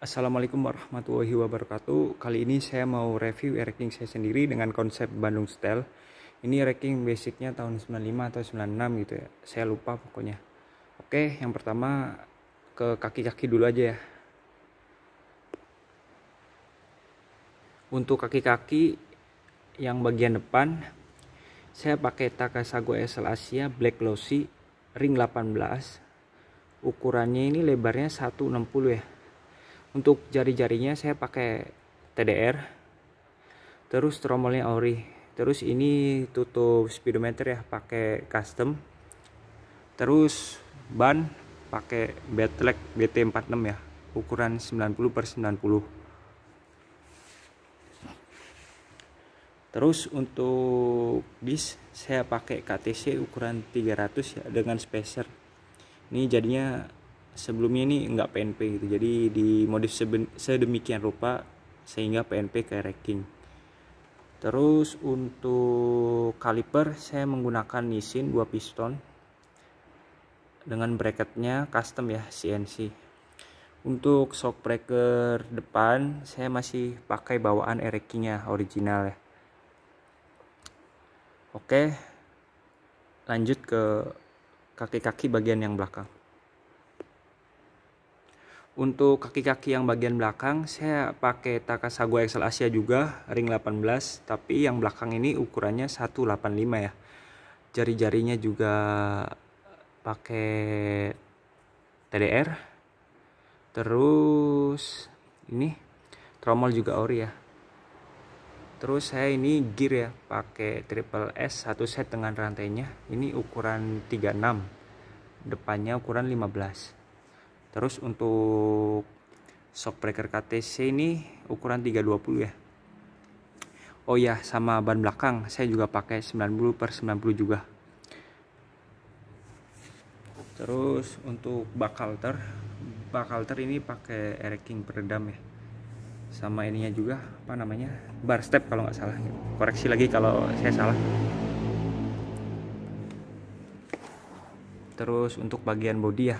Assalamualaikum warahmatullahi wabarakatuh. Kali ini saya mau review racking saya sendiri dengan konsep Bandung Style. Ini racking basicnya tahun 95 atau 96 gitu ya. Saya lupa pokoknya. Oke, yang pertama ke kaki-kaki dulu aja ya. Untuk kaki-kaki yang bagian depan saya pakai Takasago SL Asia Black Glossy ring 18. Ukurannya ini lebarnya 160 ya untuk jari-jarinya saya pakai TDR terus tromolnya ori terus ini tutup speedometer ya pakai custom terus ban pakai Betlek BT46 ya ukuran 90 per 90 terus untuk bis saya pakai KTC ukuran 300 ya dengan spacer ini jadinya sebelumnya ini nggak PNP gitu jadi dimodif sedemikian rupa sehingga PNP kayak racking terus untuk kaliper saya menggunakan Nissin 2 piston dengan bracketnya custom ya CNC untuk shock breaker depan saya masih pakai bawaan nya original ya oke lanjut ke kaki-kaki bagian yang belakang untuk kaki-kaki yang bagian belakang saya pakai Takasago XL Asia juga ring 18 tapi yang belakang ini ukurannya 185 ya. Jari-jarinya juga pakai TDR. Terus ini tromol juga ori ya. Terus saya ini gear ya pakai triple S satu set dengan rantainya. Ini ukuran 36. Depannya ukuran 15 terus untuk shockbreaker KTC ini ukuran 320 ya oh ya sama ban belakang saya juga pakai 90 per 90 juga terus untuk bak halter, bak halter ini pakai King peredam ya sama ininya juga apa namanya bar step kalau nggak salah koreksi lagi kalau saya salah terus untuk bagian bodi ya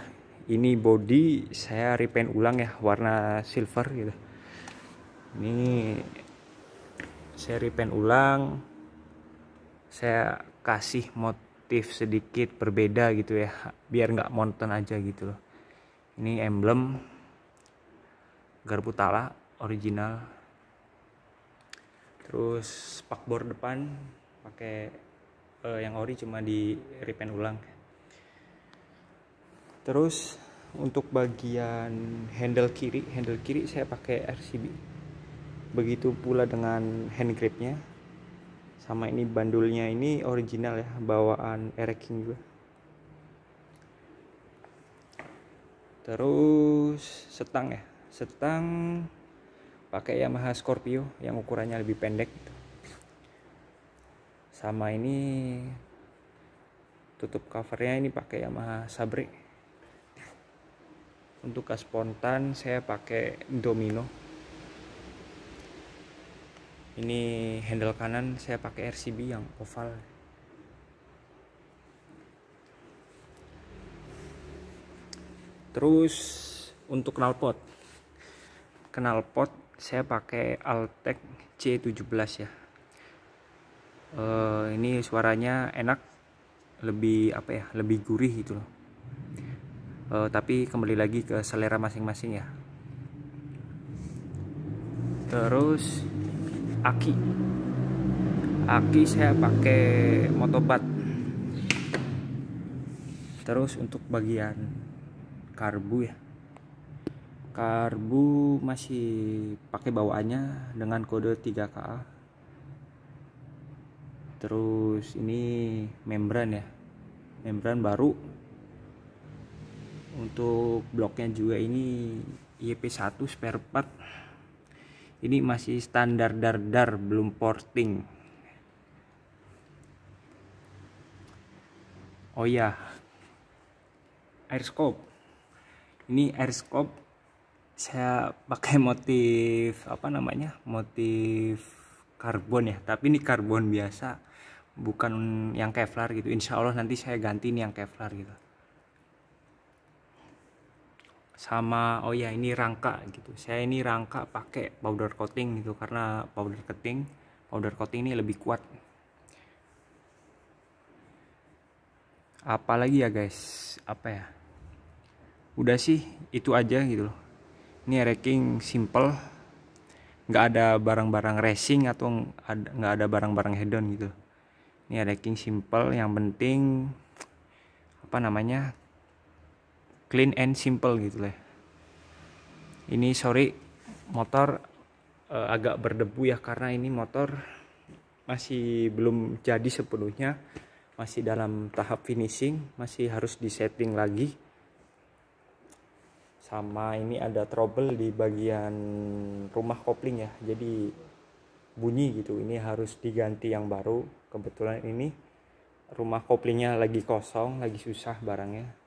ini body saya repaint ulang ya warna silver gitu ini saya repaint ulang saya kasih motif sedikit berbeda gitu ya biar nggak monoton aja gitu loh ini emblem garpu tala original terus spakbor depan pakai uh, yang ori cuma di repaint ulang terus untuk bagian handle kiri handle kiri saya pakai RCB begitu pula dengan hand gripnya sama ini bandulnya ini original ya bawaan ereking juga terus setang ya setang pakai Yamaha Scorpio yang ukurannya lebih pendek gitu. sama ini tutup covernya ini pakai Yamaha Sabre untuk gas spontan saya pakai domino ini handle kanan saya pakai RCB yang oval terus untuk knalpot knalpot saya pakai Altec C17 ya uh, ini suaranya enak lebih apa ya lebih gurih gitu loh uh, tapi kembali lagi ke selera masing-masing ya terus aki aki saya pakai motobat terus untuk bagian karbu ya karbu masih pakai bawaannya dengan kode 3KA terus ini membran ya membran baru untuk bloknya juga ini YP1 spare part ini masih standar dar dar belum porting oh ya airscope ini airscope saya pakai motif apa namanya motif karbon ya tapi ini karbon biasa bukan yang kevlar gitu insya Allah nanti saya ganti ini yang kevlar gitu sama oh ya ini rangka gitu saya ini rangka pakai powder coating gitu karena powder coating powder coating ini lebih kuat apalagi ya guys apa ya udah sih itu aja gitu loh ini racking simple nggak ada barang-barang racing atau nggak ada barang-barang hedon gitu ini racking simple yang penting apa namanya clean and simple gitu lah ini sorry motor uh, agak berdebu ya karena ini motor masih belum jadi sepenuhnya masih dalam tahap finishing masih harus disetting lagi sama ini ada trouble di bagian rumah kopling ya jadi bunyi gitu ini harus diganti yang baru kebetulan ini rumah koplingnya lagi kosong lagi susah barangnya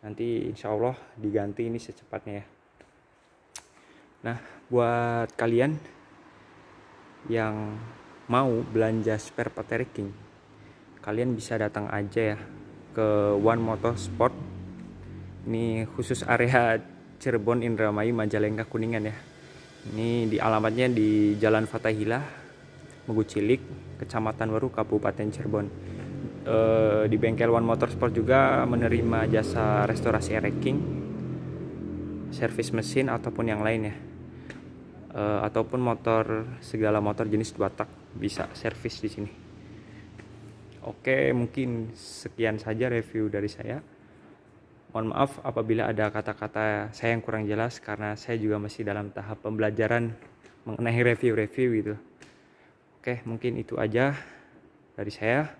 nanti insya Allah diganti ini secepatnya ya nah buat kalian yang mau belanja spare battery king kalian bisa datang aja ya ke One Motorsport ini khusus area Cirebon Indramayu Majalengka Kuningan ya ini di alamatnya di Jalan Fatahila Cilik, Kecamatan Waru Kabupaten Cirebon eh, di bengkel One Motorsport juga menerima jasa restorasi racking servis mesin ataupun yang lainnya. Eh, ataupun motor segala motor jenis dua tak bisa servis di sini. Oke, mungkin sekian saja review dari saya. Mohon maaf apabila ada kata-kata saya yang kurang jelas karena saya juga masih dalam tahap pembelajaran mengenai review-review gitu. Oke, mungkin itu aja dari saya.